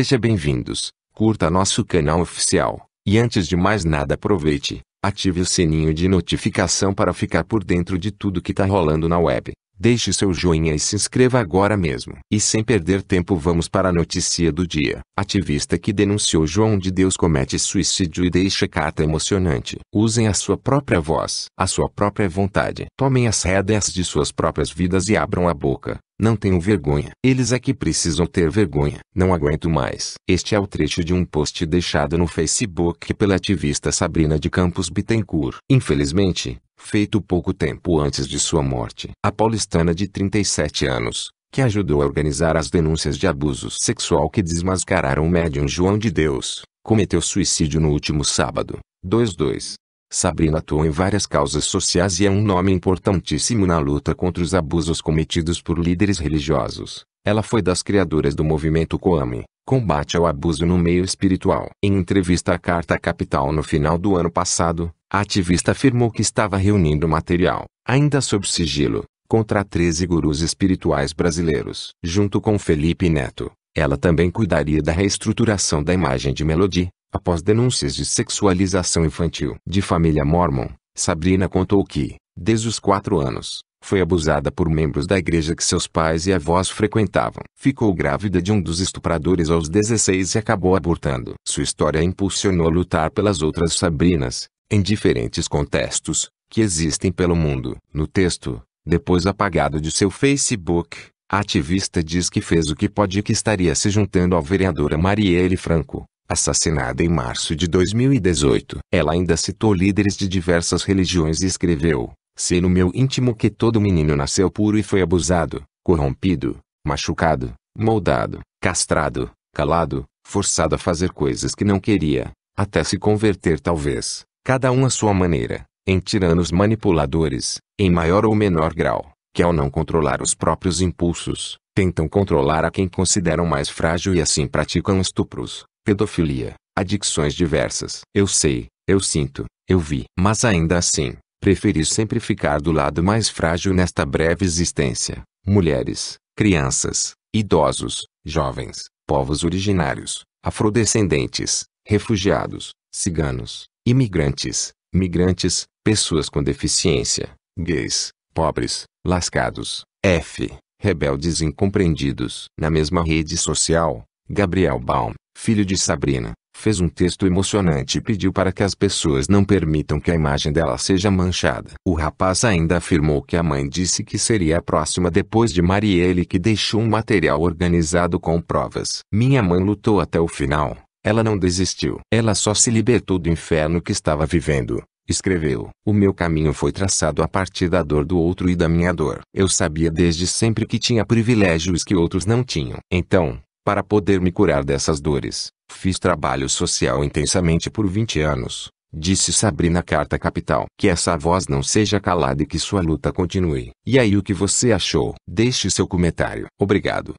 Seja bem-vindos, curta nosso canal oficial, e antes de mais nada aproveite, ative o sininho de notificação para ficar por dentro de tudo que tá rolando na web. Deixe seu joinha e se inscreva agora mesmo. E sem perder tempo vamos para a notícia do dia. Ativista que denunciou João de Deus comete suicídio e deixa carta emocionante. Usem a sua própria voz, a sua própria vontade. Tomem as rédeas de suas próprias vidas e abram a boca. Não tenho vergonha. Eles é que precisam ter vergonha. Não aguento mais. Este é o trecho de um post deixado no Facebook pela ativista Sabrina de Campos Bittencourt. Infelizmente, feito pouco tempo antes de sua morte. A paulistana de 37 anos, que ajudou a organizar as denúncias de abuso sexual que desmascararam o médium João de Deus, cometeu suicídio no último sábado. 22. Sabrina atuou em várias causas sociais e é um nome importantíssimo na luta contra os abusos cometidos por líderes religiosos. Ela foi das criadoras do movimento Coame, Combate ao Abuso no Meio Espiritual. Em entrevista à Carta Capital no final do ano passado, a ativista afirmou que estava reunindo material, ainda sob sigilo, contra 13 gurus espirituais brasileiros. Junto com Felipe Neto, ela também cuidaria da reestruturação da imagem de Melody, Após denúncias de sexualização infantil de família mormon, Sabrina contou que, desde os quatro anos, foi abusada por membros da igreja que seus pais e avós frequentavam. Ficou grávida de um dos estupradores aos 16 e acabou abortando. Sua história impulsionou a lutar pelas outras Sabrinas, em diferentes contextos, que existem pelo mundo. No texto, depois apagado de seu Facebook, a ativista diz que fez o que pode e que estaria se juntando à vereadora Marielle Franco, assassinada em março de 2018. Ela ainda citou líderes de diversas religiões e escreveu: Sei no meu íntimo que todo menino nasceu puro e foi abusado, corrompido, machucado, moldado, castrado, calado, forçado a fazer coisas que não queria, até se converter talvez, cada um à sua maneira, em tiranos manipuladores, em maior ou menor grau, que ao não controlar os próprios impulsos, tentam controlar a quem consideram mais frágil e assim praticam estupros, pedofilia, adicções diversas. Eu sei, eu sinto, eu vi. Mas ainda assim, preferi sempre ficar do lado mais frágil nesta breve existência. Mulheres, crianças, idosos, jovens, povos originários, afrodescendentes, refugiados, ciganos, imigrantes, migrantes, pessoas com deficiência, gays, pobres, lascados, F, rebeldes incompreendidos. Na mesma rede social, Gabriel Baum, filho de Sabrina, fez um texto emocionante e pediu para que as pessoas não permitam que a imagem dela seja manchada. O rapaz ainda afirmou que a mãe disse que seria a próxima depois de Marielle que deixou um material organizado com provas. Minha mãe lutou até o final. Ela não desistiu. Ela só se libertou do inferno que estava vivendo. Escreveu: O meu caminho foi traçado a partir da dor do outro e da minha dor. Eu sabia desde sempre que tinha privilégios que outros não tinham. Então, para poder me curar dessas dores, fiz trabalho social intensamente por 20 anos, disse Sabrina Carta Capital. Que essa voz não seja calada e que sua luta continue. E aí o que você achou? Deixe seu comentário. Obrigado.